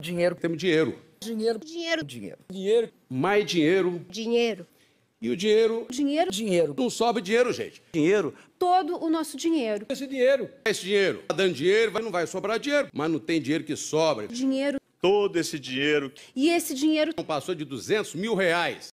Dinheiro. Temos dinheiro. Dinheiro. Dinheiro. Dinheiro. Dinheiro. Mais dinheiro. Dinheiro. E o dinheiro. Dinheiro. Dinheiro. Não sobe dinheiro, gente. Dinheiro. Todo o nosso dinheiro. Esse dinheiro. Esse dinheiro. Tá dando dinheiro, não vai sobrar dinheiro. Mas não tem dinheiro que sobra. Dinheiro. Todo esse dinheiro. E esse dinheiro. Não passou de 200 mil reais.